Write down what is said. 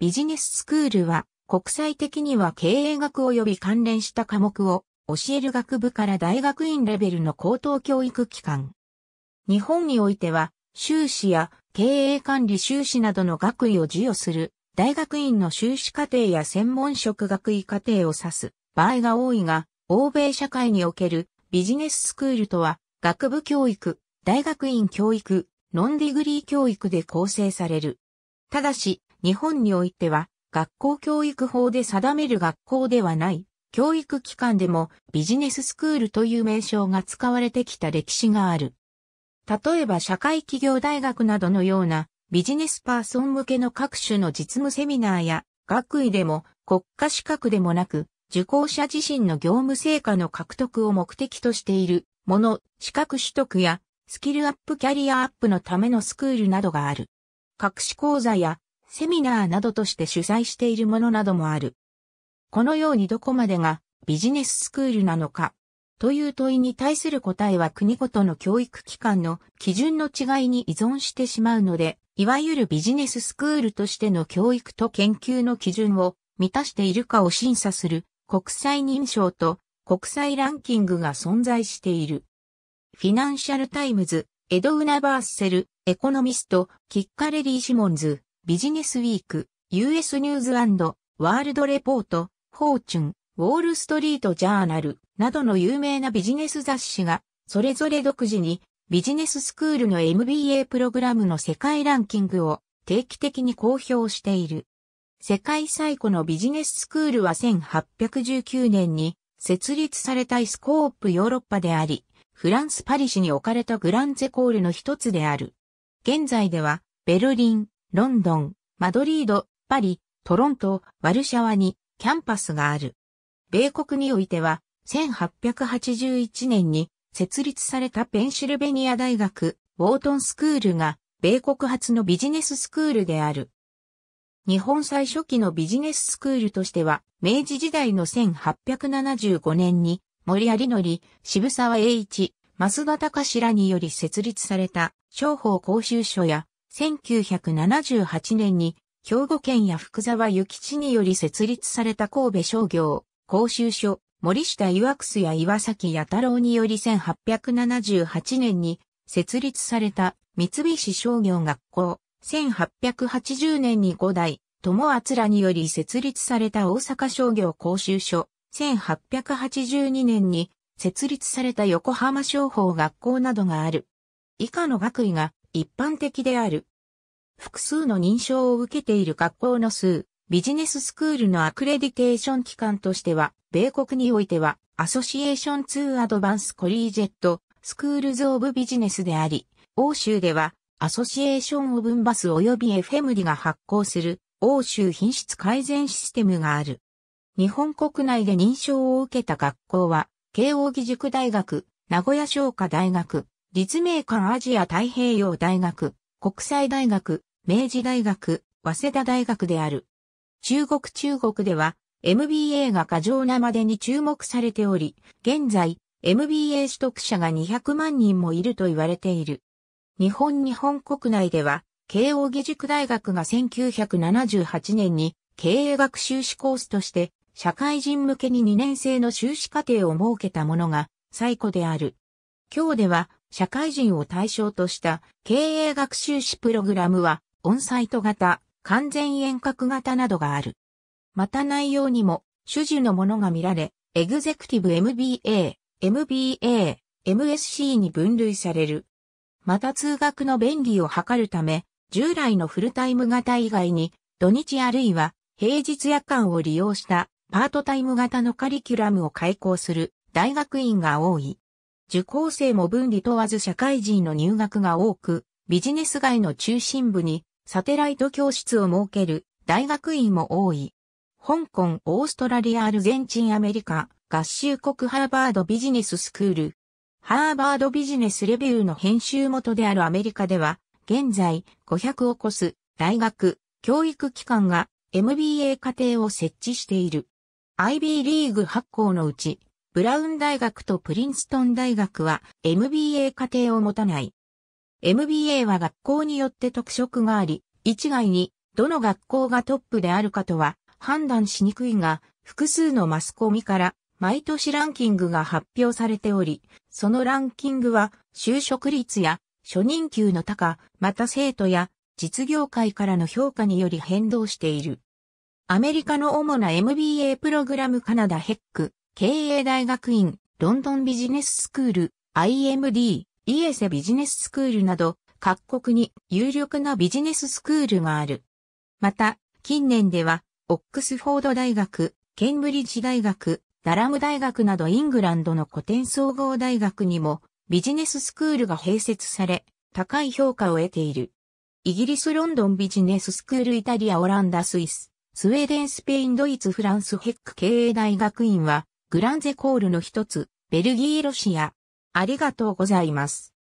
ビジネススクールは国際的には経営学及び関連した科目を教える学部から大学院レベルの高等教育機関。日本においては修士や経営管理修士などの学位を授与する大学院の修士課程や専門職学位課程を指す場合が多いが、欧米社会におけるビジネススクールとは学部教育、大学院教育、ノンディグリー教育で構成される。ただし、日本においては、学校教育法で定める学校ではない、教育機関でもビジネススクールという名称が使われてきた歴史がある。例えば社会企業大学などのようなビジネスパーソン向けの各種の実務セミナーや学位でも国家資格でもなく受講者自身の業務成果の獲得を目的としているもの、資格取得やスキルアップキャリアアップのためのスクールなどがある。各種講座やセミナーなどとして主催しているものなどもある。このようにどこまでがビジネススクールなのかという問いに対する答えは国ごとの教育機関の基準の違いに依存してしまうので、いわゆるビジネススクールとしての教育と研究の基準を満たしているかを審査する国際認証と国際ランキングが存在している。フィナンシャルタイムズ、エド・ウナバーセル、エコノミスト、キッカレリー・シモンズ、ビジネスウィーク、US ニューズワールドレポート、フォーチュン、ウォールストリートジャーナルなどの有名なビジネス雑誌が、それぞれ独自にビジネススクールの MBA プログラムの世界ランキングを定期的に公表している。世界最古のビジネススクールは1819年に設立されたイスコープヨーロッパであり、フランス・パリ市に置かれたグランゼコールの一つである。現在では、ベルリン、ロンドン、マドリード、パリ、トロント、ワルシャワにキャンパスがある。米国においては、1881年に設立されたペンシルベニア大学、ウォートンスクールが、米国初のビジネススクールである。日本最初期のビジネススクールとしては、明治時代の1875年に、森有則、渋沢栄一、増田隆らにより設立された、商法講習所や1978年に兵庫県や福沢諭吉により設立された神戸商業、公衆所、森下岩楠や岩崎弥太郎により1878年に設立された三菱商業学校、1880年に5代、友厚らにより設立された大阪商業公衆所、1882年に設立された横浜商法学校などがある。以下の学位が一般的である。複数の認証を受けている学校の数、ビジネススクールのアクレディテーション機関としては、米国においては、アソシエーション2アドバンスコリージェット、スクールズ・オブ・ビジネスであり、欧州では、アソシエーション・オブ・ンバス及びエフェムリが発行する、欧州品質改善システムがある。日本国内で認証を受けた学校は、慶応義塾大学、名古屋商科大学、立命館アジア太平洋大学、国際大学、明治大学、早稲田大学である。中国中国では MBA が過剰なまでに注目されており、現在 MBA 取得者が200万人もいると言われている。日本日本国内では、慶応義塾大学が1978年に経営学修士コースとして社会人向けに2年生の修士課程を設けたものが最古である。今日では社会人を対象とした経営学修士プログラムはオンサイト型、完全遠隔型などがある。また内容にも、種々のものが見られ、エグゼクティブ MBA、MBA、MSC に分類される。また通学の便利を図るため、従来のフルタイム型以外に、土日あるいは平日夜間を利用したパートタイム型のカリキュラムを開講する大学院が多い。受講生も分離問わず社会人の入学が多く、ビジネス街の中心部にサテライト教室を設ける大学院も多い。香港、オーストラリア、アルゼンチン、アメリカ、合衆国ハーバードビジネススクール。ハーバードビジネスレビューの編集元であるアメリカでは、現在500を超す大学、教育機関が MBA 課程を設置している。IB リーグ発行のうち、ブラウン大学とプリンストン大学は MBA 課程を持たない。MBA は学校によって特色があり、一概にどの学校がトップであるかとは判断しにくいが、複数のマスコミから毎年ランキングが発表されており、そのランキングは就職率や初任給の高、また生徒や実業界からの評価により変動している。アメリカの主な MBA プログラムカナダヘック、経営大学院、ロンドンビジネススクール、IMD、イエセビジネススクールなど各国に有力なビジネススクールがある。また、近年では、オックスフォード大学、ケンブリッジ大学、ダラム大学などイングランドの古典総合大学にもビジネススクールが併設され、高い評価を得ている。イギリス・ロンドンビジネススクールイタリア・オランダ・スイス、スウェーデン・スペイン・ドイツ・フランス・ヘック経営大学院は、グランゼコールの一つ、ベルギー・ロシア、ありがとうございます。